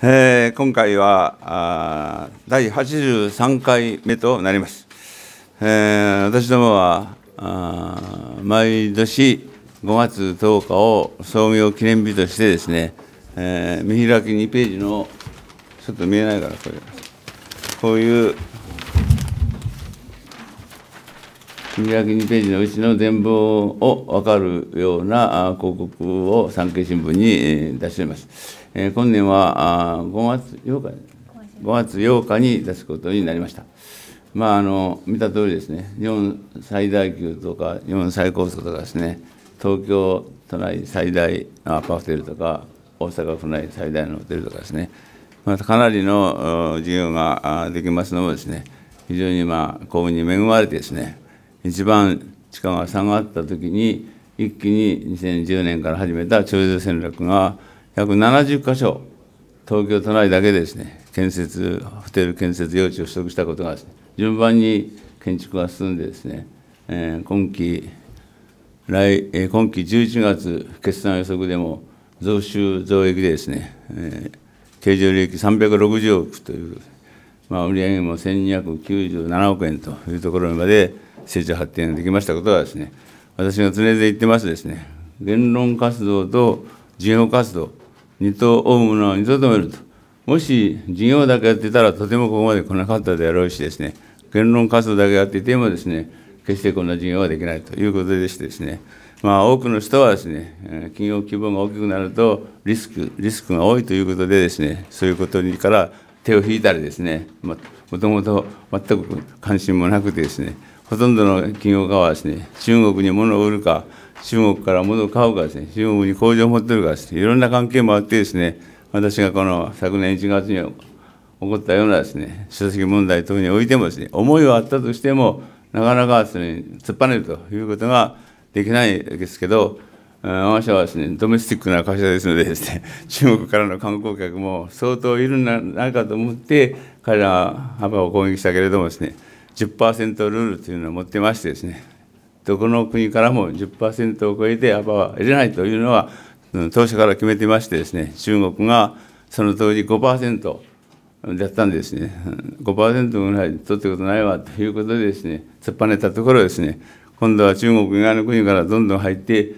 えー、今回はあ第83回目となります。えー、私どもはあ毎年5月10日を創業記念日としてですね、えー、見開き2ページのちょっと見えないからこれこういう見開き2ページのうちの全貌を分かるような広告を産経新聞に出しています。えー、今年はあ5月8日5月8日に出すことになりました。まあ、あの見た通りですね、日本最大級とか、日本最高層とかですね、東京都内最大アパホテルとか、大阪府内最大のホテルとかですね、まあ、かなりの事業ができますのもですね、非常にまあ幸運に恵まれてですね、一番地価が下がったときに、一気に2010年から始めた長寿戦略が、約70箇所、東京都内だけですね、建設、ホテル建設用地を取得したことが、ね、順番に建築が進んでですね、えー、今期、来、えー、今期11月決算予測でも、増収増益でですね、えー、経常利益360億という、まあ、売上も1297億円というところまで成長発展できましたことはですね、私が常々言ってますですね、言論活動と事業活動、二と追うものは二と止めると。もし事業だけやってたらとてもここまで来なかったであろうしですね、言論活動だけやっていてもですね、決してこんな事業はできないということでしてですね、まあ、多くの人はですね、企業規模が大きくなるとリスク、リスクが多いということでですね、そういうことにから手を引いたりですね、もともと全く関心もなくてですね、ほとんどの企業家はですね、中国に物を売るか、中国から物を買うかですね、中国に工場を持ってるかですね、いろんな関係もあってですね、私がこの昨年1月に起こったようなですね、書籍問題等においてもですね、思いはあったとしても、なかなかですね、突っぱねるということができないですけど、我が社はですね、ドメスティックな会社ですのでですね、中国からの観光客も相当いるんじゃないかと思って、彼らは幅を攻撃したけれどもですね、10%ルールというのを持ってましてですね、どこの国からも10%を超えて幅は得れないというのは、当初から決めてましてですね、中国がその当時5%だったんですね、5%ぐらい取ったことないわということでですね、突っぱねたところですね、今度は中国以外の国からどんどん入って、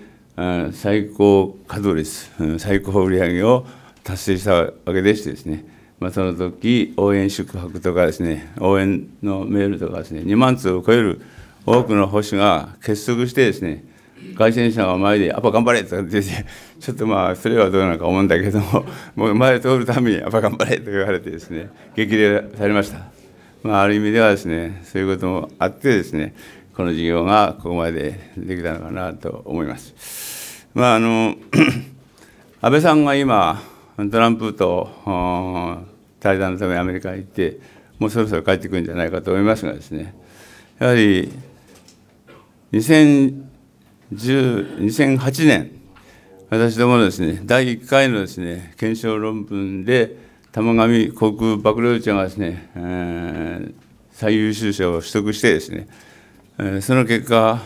最高稼働率、最高売上を達成したわけでしてですね、まあ、その時応援宿泊とかですね応援のメールとかですね2万通を超える多くの保守が結束してですね外戦車が前で「アパ頑張れ!」とか出て ちょっとまあそれはどうなのか思うんだけども もう前を通るために「アパ頑張れ!」と言われてですね激励されました、まあ、ある意味ではですねそういうこともあってですねこの事業がここまでできたのかなと思います。まああの 安倍さんが今トランプと対談のためにアメリカに行って、もうそろそろ帰ってくるんじゃないかと思いますがですね、やはり2 0 0 0 8年、私どものですね、第1回のですね、検証論文で、玉上航空幕僚長がですね、えー、最優秀賞を取得してですね、えー、その結果、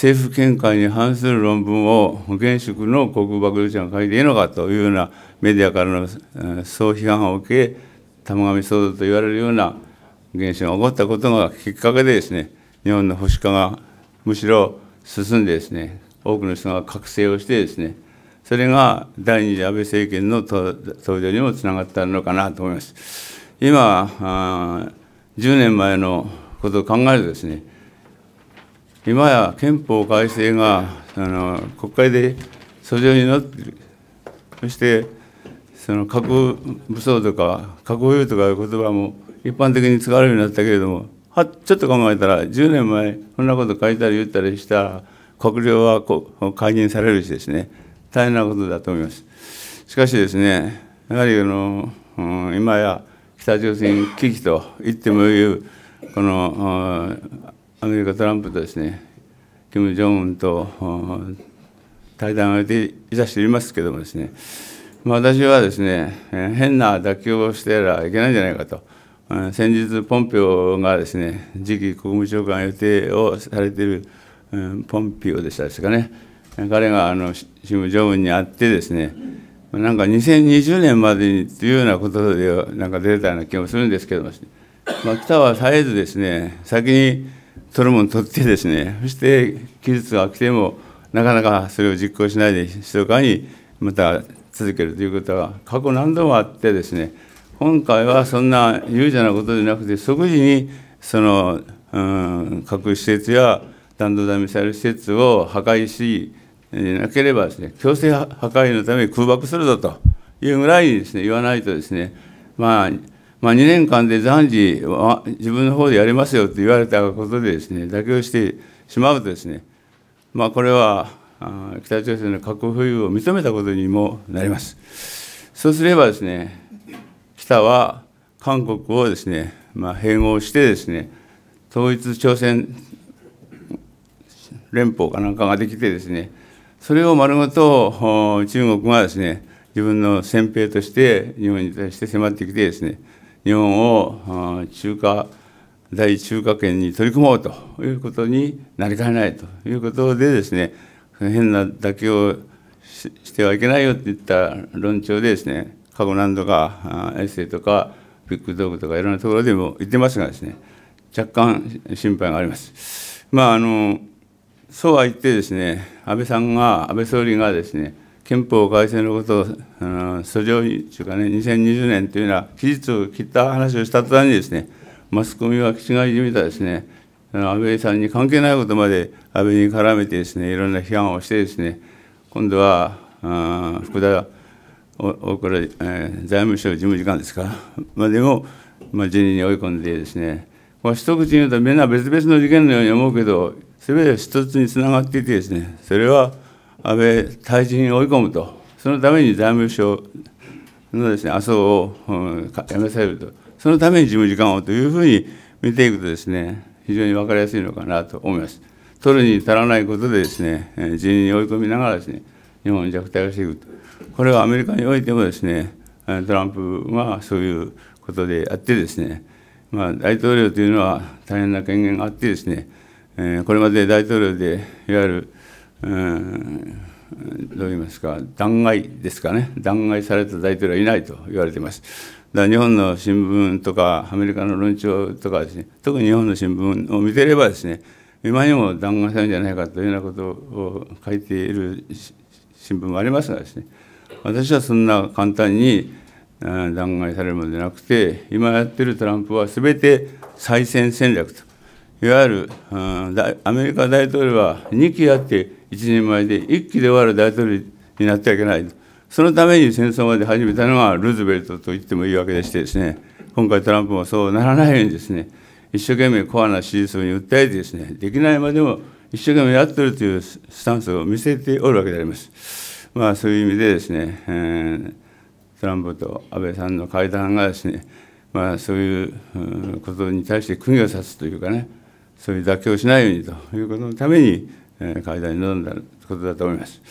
政府見解に反する論文を現職の航空幕僚長が書いていいのかというようなメディアからの総批判を受け玉上騒動と言われるような現象が起こったことがきっかけでですね日本の保守化がむしろ進んでですね多くの人が覚醒をしてですねそれが第2次安倍政権の登場にもつながったのかなと思います。今10年前のことを考えるとですね今や憲法改正があの国会で訴状になってるそしてその核武装とか核保有とかいう言葉も一般的に使われるようになったけれどもはちょっと考えたら10年前こんなこと書いたり言ったりした閣僚はこ解任されるしですね大変なことだと思います。しかしですねやはりあの、うん、今や北朝鮮危機と言ってもいうこの、うんアメリカ、トランプとですね、キム・ジョンウンと対談をいたしておりますけれどもですね、まあ、私はですね、変な妥協をしてはいけないんじゃないかと、先日、ポンピオがですね、次期国務長官予定をされているポンピオでしたですかね、彼があのキム・ジョンウンに会ってですね、なんか2020年までにというようなことでなんか出たような気もするんですけども、まあ、北は絶えずですね、先に取るもの取ってですねそして期日が来てもなかなかそれを実行しないで静かにまた続けるということが過去何度もあってですね今回はそんな優者なことじゃなくて即時にその、うん、核施設や弾道弾ミサイル施設を破壊しなければですね強制破壊のために空爆するぞというぐらいですね言わないとですねまあまあ、2年間で暫時自分の方でやりますよと言われたことでですね妥協してしまうとですね、まあ、これは北朝鮮の核保有を認めたことにもなります。そうすればですね北は韓国をですね、まあ、併合してですね統一朝鮮連邦かなんかができてですねそれを丸ごと中国がですね自分の先兵として日本に対して迫ってきてですね日本を中華大中華圏に取り組もうということになりかねないということでですね変な妥協してはいけないよっていった論調でですね過去何度かエッセイとかビッグドッグとかいろんなところでも言ってますがですね若干心配があります。まああのそうは言ってですね安倍さんが安倍総理がですね憲法改正のことを、訴状そというかね、2020年というのは、期日を切った話をした途端にですね、マスコミは気がいじめたですね、あの安倍さんに関係ないことまで安倍に絡めてですね、いろんな批判をしてですね、今度はあ福田大倉、えー、財務省事務次官ですか、までも、まあ、辞任に追い込んでですね、まあ、一口に言うと、みんな別々の事件のように思うけど、すべて一つにつながっていてですね、それは、安倍退陣に追い込むと、そのために財務省のです、ね、麻生を、うん、辞めされると、そのために事務次官をというふうに見ていくとですね、非常に分かりやすいのかなと思います。取るに足らないことでですね、辞任に追い込みながらですね、日本弱体化していくと。これはアメリカにおいてもですね、トランプはそういうことであってですね、まあ、大統領というのは大変な権限があってですね、これまで大統領でいわゆるうん、どう言いますか、弾劾ですかね、弾劾された大統領はいないと言われています。だから日本の新聞とか、アメリカの論調とかですね、特に日本の新聞を見ていればですね、今にも弾劾されるんじゃないかというようなことを書いている新聞もありますがですね、私はそんな簡単に弾劾されるものでなくて、今やってるトランプはすべて再選戦略と。いわゆる、うん、アメリカ大統領は2期あって一人前で1期で終わる大統領になってはいけないそのために戦争まで始めたのはルーズベルトと言ってもいいわけでしてですね今回トランプもそうならないようにですね一生懸命コアな支持層に訴えてですねできないまでも一生懸命やってるというスタンスを見せておるわけであります。まあそういう意味でですね、えー、トランプと安倍さんの会談がですね、まあそういうことに対して釘を刺すというかね、そういう妥協しないようにということのために、え会談に臨んだことだと思います。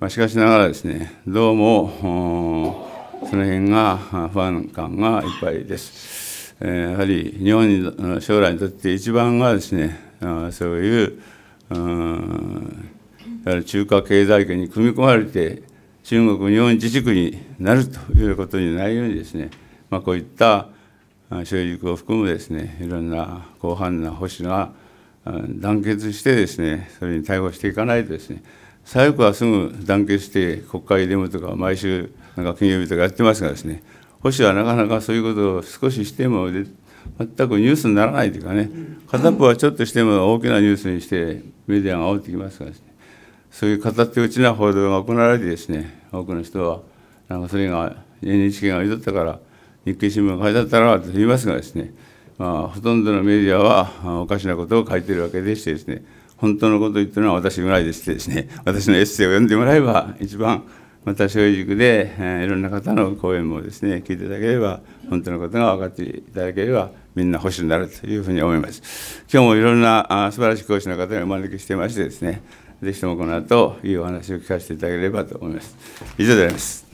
まあ、しかしながらですね、どうもその辺が不安感がいっぱいです。えー、やはり日本に将来にとって一番がですね、そういううん中華経済圏に組み込まれて中国日本自治区になるということにないようにですね、まあ、こういった習塾を含むですねいろんな広範な保守が団結してですねそれに対応していかないとですね左翼はすぐ団結して国会デモとか毎週なんか金曜日とかやってますがですね保守はなかなかそういうことを少ししても全くニュースにならないというかね片っぽはちょっとしても大きなニュースにしてメディアが煽ってきますからですねそういう片手打ちな報道が行われてですね多くの人はなんかそれが NHK が言いとったから日経新聞が書いてあったらと言いますがですね、まあ、ほとんどのメディアはおかしなことを書いているわけでしてですね、本当のことを言ってるのは私ぐらいでしてですね、私のエッセイを読んでもらえば、一番また正直で、えー、いろんな方の講演もですね、聞いていただければ、本当のことが分かっていただければ、みんな保守になるというふうに思います。今日もいろんなあ素晴らしい講師の方にお招きしてましてですね、ぜひともこの後、いいお話を聞かせていただければと思います。以上でありいます。